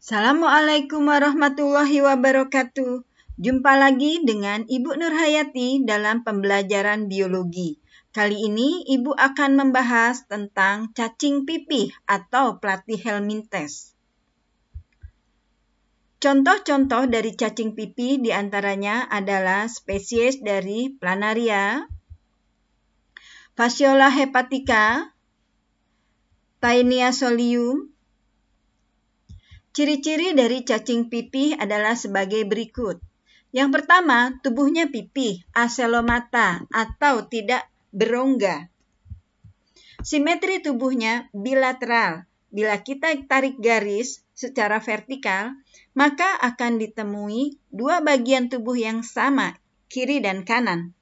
Assalamualaikum warahmatullahi wabarakatuh. Jumpa lagi dengan Ibu Nurhayati dalam pembelajaran biologi. Kali ini Ibu akan membahas tentang cacing pipih atau platyhelminthes. Contoh-contoh dari cacing pipih diantaranya adalah spesies dari planaria, Fasciola hepatica, Taenia solium. Ciri-ciri dari cacing pipih adalah sebagai berikut. Yang pertama, tubuhnya pipih, aselomata atau tidak berongga. Simetri tubuhnya bilateral. Bila kita tarik garis secara vertikal, maka akan ditemui dua bagian tubuh yang sama, kiri dan kanan.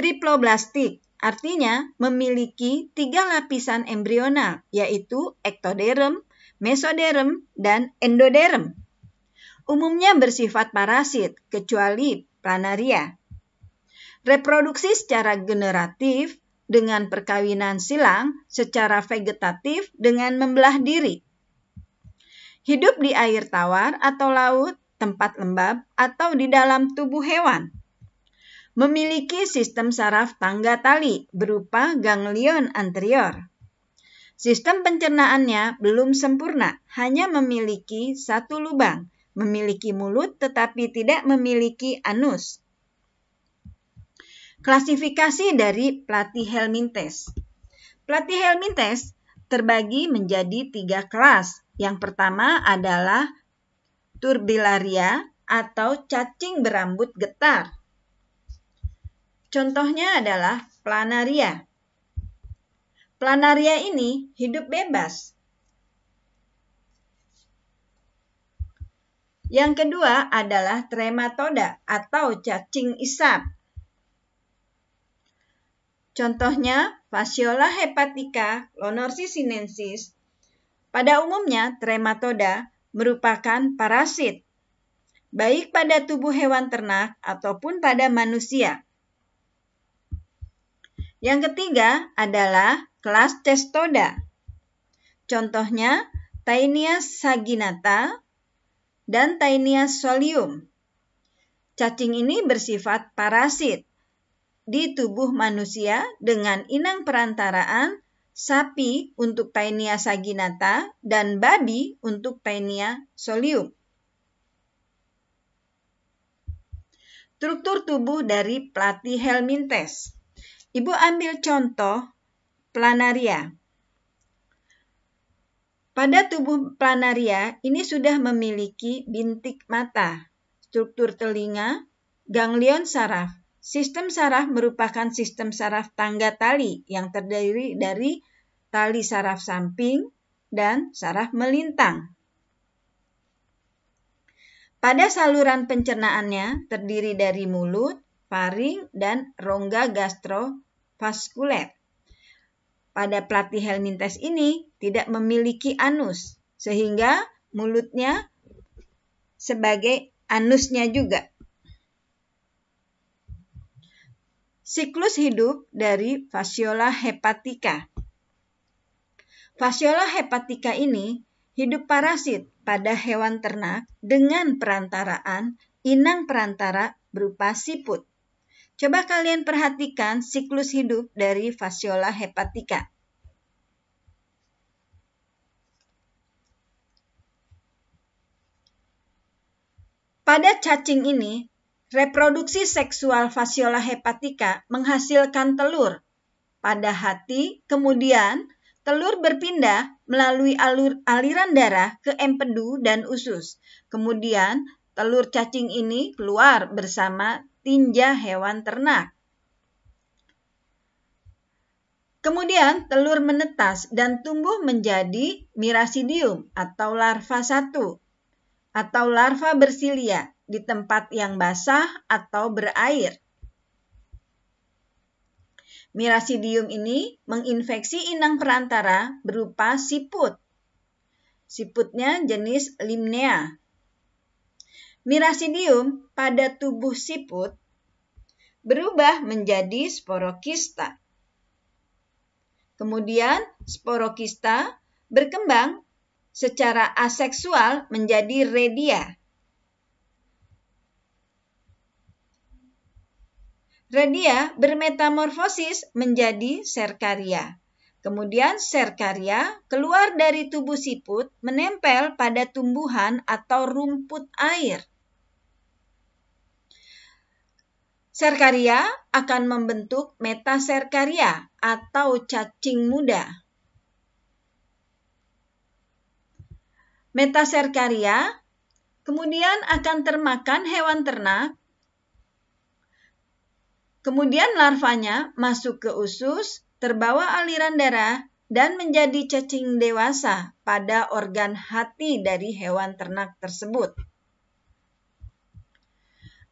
Triploblastik artinya memiliki tiga lapisan embrional, yaitu ektoderm, mesoderm, dan endoderm. Umumnya bersifat parasit, kecuali planaria. Reproduksi secara generatif dengan perkawinan silang secara vegetatif dengan membelah diri. Hidup di air tawar atau laut, tempat lembab, atau di dalam tubuh hewan memiliki sistem saraf tangga tali berupa ganglion anterior. Sistem pencernaannya belum sempurna, hanya memiliki satu lubang, memiliki mulut tetapi tidak memiliki anus. Klasifikasi dari Platyhelminthes. Platyhelminthes terbagi menjadi tiga kelas. Yang pertama adalah turbilaria atau cacing berambut getar. Contohnya adalah planaria. Planaria ini hidup bebas. Yang kedua adalah trematoda atau cacing isap. Contohnya, Fasciola hepatica lonorsisinensis. Pada umumnya, trematoda merupakan parasit, baik pada tubuh hewan ternak ataupun pada manusia. Yang ketiga adalah kelas testoda. Contohnya Tainia saginata dan Tainia solium. Cacing ini bersifat parasit di tubuh manusia dengan inang perantaraan sapi untuk Tainia saginata dan babi untuk Tainia solium. Struktur tubuh dari Platyhelminthes. Ibu ambil contoh planaria. Pada tubuh planaria ini sudah memiliki bintik mata, struktur telinga, ganglion saraf. Sistem saraf merupakan sistem saraf tangga tali yang terdiri dari tali saraf samping dan saraf melintang. Pada saluran pencernaannya terdiri dari mulut, faring, dan rongga gastrovaskuler. Pada platyhelminthes helmintes ini tidak memiliki anus, sehingga mulutnya sebagai anusnya juga. Siklus hidup dari Fasciola hepatica. Fasciola hepatica ini hidup parasit pada hewan ternak dengan perantaraan inang perantara berupa siput. Coba kalian perhatikan siklus hidup dari Fasciola hepatica. Pada cacing ini, reproduksi seksual Fasciola hepatica menghasilkan telur pada hati, kemudian telur berpindah melalui alur, aliran darah ke empedu dan usus. Kemudian telur cacing ini keluar bersama tinja hewan ternak. Kemudian telur menetas dan tumbuh menjadi mirasidium atau larva satu atau larva bersilia di tempat yang basah atau berair. Mirasidium ini menginfeksi inang perantara berupa siput. Siputnya jenis limnea Mirasidium pada tubuh siput berubah menjadi sporokista. Kemudian sporokista berkembang secara aseksual menjadi redia. Redia bermetamorfosis menjadi serkaria. Kemudian serkaria keluar dari tubuh siput menempel pada tumbuhan atau rumput air. Serkaria akan membentuk metaserkaria atau cacing muda. Metaserkaria kemudian akan termakan hewan ternak, kemudian larvanya masuk ke usus, terbawa aliran darah, dan menjadi cacing dewasa pada organ hati dari hewan ternak tersebut.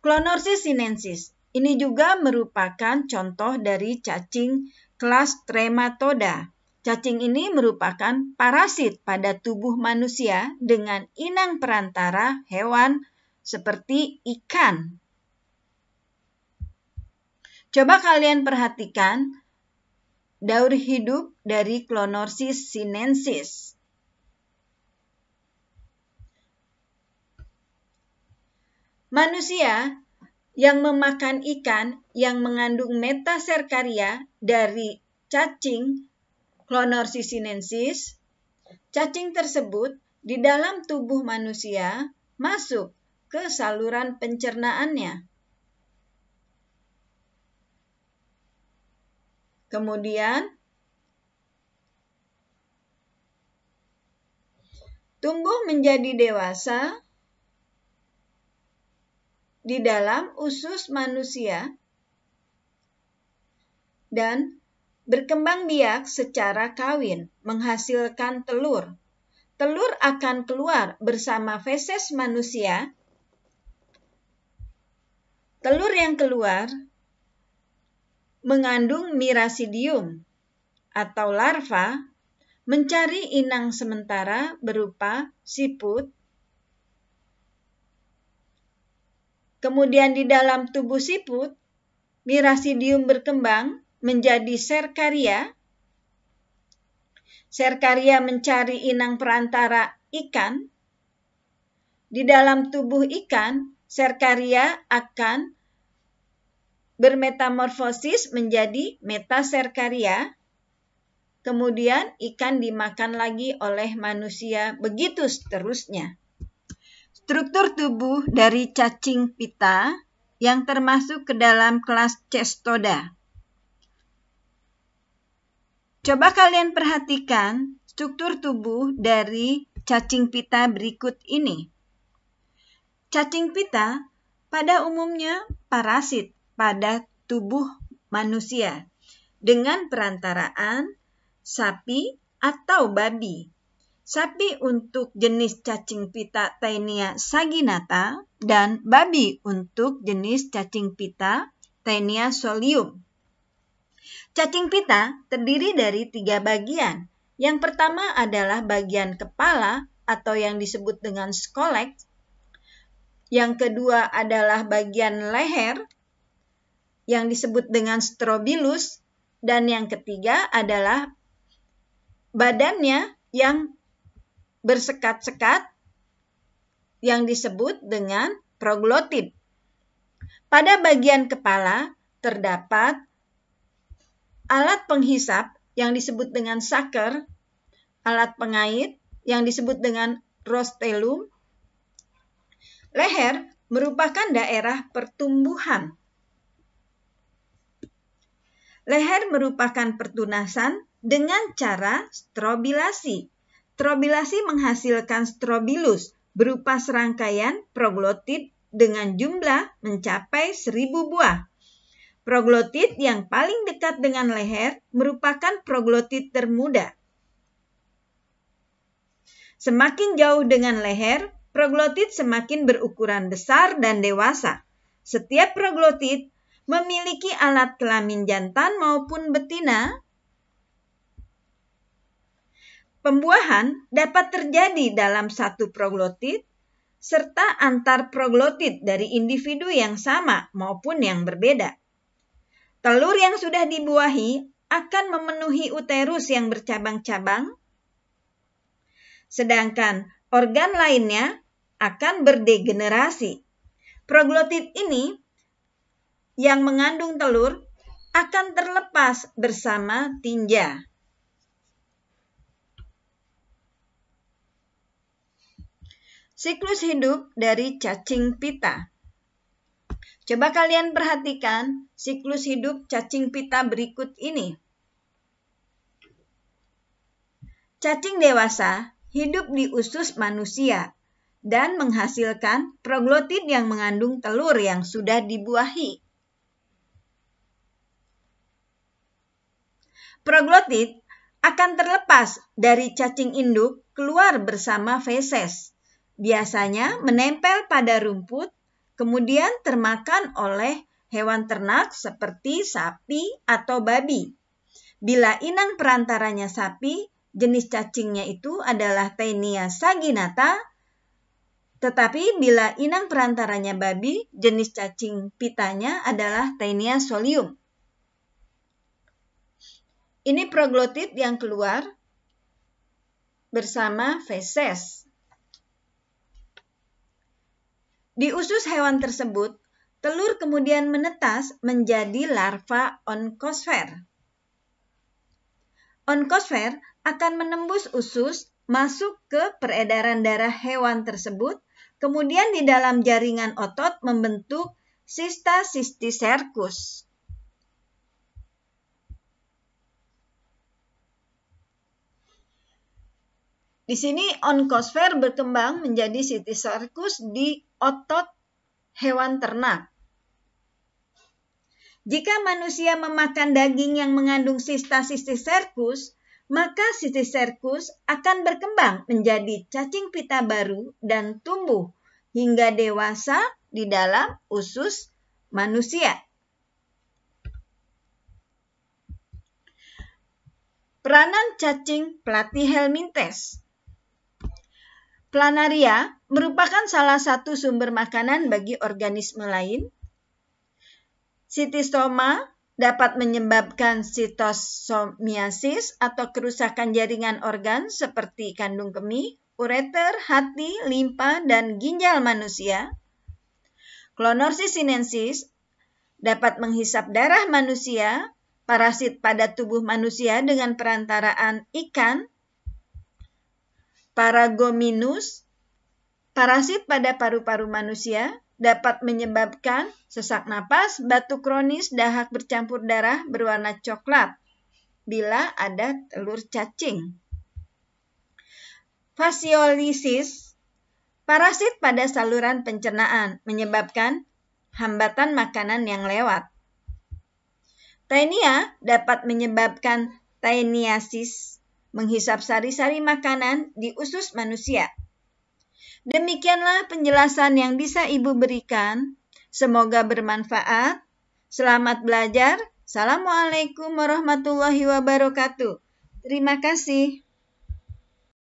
Clonorsis sinensis ini juga merupakan contoh dari cacing kelas Trematoda. Cacing ini merupakan parasit pada tubuh manusia dengan inang perantara hewan seperti ikan. Coba kalian perhatikan daur hidup dari Clonorsis sinensis. Manusia yang memakan ikan yang mengandung metaserkaria dari cacing Clonorsisinensis, cacing tersebut di dalam tubuh manusia masuk ke saluran pencernaannya. Kemudian, tumbuh menjadi dewasa di dalam usus manusia dan berkembang biak secara kawin, menghasilkan telur. Telur akan keluar bersama feses manusia. Telur yang keluar mengandung mirasidium atau larva mencari inang sementara berupa siput Kemudian di dalam tubuh siput, mirasidium berkembang menjadi serkaria. Serkaria mencari inang perantara ikan. Di dalam tubuh ikan, serkaria akan bermetamorfosis menjadi metaserkaria. Kemudian ikan dimakan lagi oleh manusia, begitu seterusnya. Struktur tubuh dari cacing pita yang termasuk ke dalam kelas cestoda. Coba kalian perhatikan struktur tubuh dari cacing pita berikut ini. Cacing pita pada umumnya parasit pada tubuh manusia dengan perantaraan sapi atau babi sapi untuk jenis cacing pita Taenia saginata, dan babi untuk jenis cacing pita Taenia solium. Cacing pita terdiri dari tiga bagian. Yang pertama adalah bagian kepala atau yang disebut dengan skolek. Yang kedua adalah bagian leher yang disebut dengan strobilus. Dan yang ketiga adalah badannya yang bersekat-sekat yang disebut dengan proglotid. Pada bagian kepala terdapat alat penghisap yang disebut dengan saker, alat pengait yang disebut dengan rostelum. Leher merupakan daerah pertumbuhan. Leher merupakan pertunasan dengan cara strobilasi. Strobilasi menghasilkan strobilus berupa serangkaian proglotid dengan jumlah mencapai 1000 buah. Proglotid yang paling dekat dengan leher merupakan proglotid termuda. Semakin jauh dengan leher, proglotid semakin berukuran besar dan dewasa. Setiap proglotid memiliki alat kelamin jantan maupun betina Pembuahan dapat terjadi dalam satu proglotid serta antar proglotid dari individu yang sama maupun yang berbeda. Telur yang sudah dibuahi akan memenuhi uterus yang bercabang-cabang, sedangkan organ lainnya akan berdegenerasi. Proglotid ini yang mengandung telur akan terlepas bersama tinja. Siklus hidup dari cacing pita. Coba kalian perhatikan siklus hidup cacing pita berikut ini. Cacing dewasa hidup di usus manusia dan menghasilkan proglotid yang mengandung telur yang sudah dibuahi. Proglotid akan terlepas dari cacing induk keluar bersama feses biasanya menempel pada rumput, kemudian termakan oleh hewan ternak seperti sapi atau babi. Bila inang perantaranya sapi, jenis cacingnya itu adalah Tenia saginata, tetapi bila inang perantaranya babi, jenis cacing pitanya adalah Tenia solium. Ini proglotit yang keluar bersama feses. Di usus hewan tersebut, telur kemudian menetas menjadi larva onkosfer. Onkosfer akan menembus usus masuk ke peredaran darah hewan tersebut, kemudian di dalam jaringan otot membentuk sista sistiserkus. Di sini onkosfer berkembang menjadi sitisarkus di otot hewan ternak. Jika manusia memakan daging yang mengandung sista sistiserkus, maka sistiserkus akan berkembang menjadi cacing pita baru dan tumbuh hingga dewasa di dalam usus manusia. Peranan cacing pelatih helmintes Planaria merupakan salah satu sumber makanan bagi organisme lain. Sitistoma dapat menyebabkan sitosomiasis atau kerusakan jaringan organ seperti kandung kemih, ureter, hati, limpa, dan ginjal manusia. Klonorsis sinensis dapat menghisap darah manusia, parasit pada tubuh manusia dengan perantaraan ikan, Paragominus, parasit pada paru-paru manusia, dapat menyebabkan sesak napas, batuk kronis, dahak bercampur darah berwarna coklat bila ada telur cacing. Fasiolisis parasit pada saluran pencernaan menyebabkan hambatan makanan yang lewat. Taenia dapat menyebabkan taeniasis menghisap sari-sari makanan di usus manusia. Demikianlah penjelasan yang bisa Ibu berikan. Semoga bermanfaat. Selamat belajar. Assalamualaikum warahmatullahi wabarakatuh. Terima kasih.